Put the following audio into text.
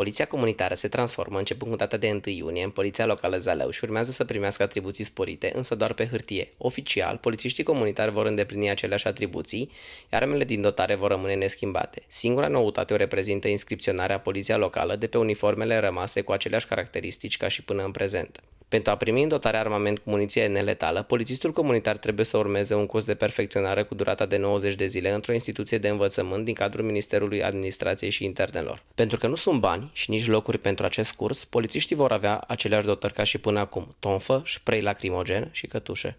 Poliția comunitară se transformă începând cu data de 1 iunie în Poliția Locală Zaleu și urmează să primească atribuții sporite, însă doar pe hârtie. Oficial, polițiștii comunitari vor îndeplini aceleași atribuții, iar armele din dotare vor rămâne neschimbate. Singura noutate o reprezintă inscripționarea Poliția Locală de pe uniformele rămase cu aceleași caracteristici ca și până în prezent. Pentru a primi în dotare armament cu muniție neletală, polițistul comunitar trebuie să urmeze un curs de perfecționare cu durata de 90 de zile într-o instituție de învățământ din cadrul Ministerului Administrației și Internelor. Pentru că nu sunt bani și nici locuri pentru acest curs, polițiștii vor avea aceleași dotări ca și până acum, tonfă, spray lacrimogen și cătușe.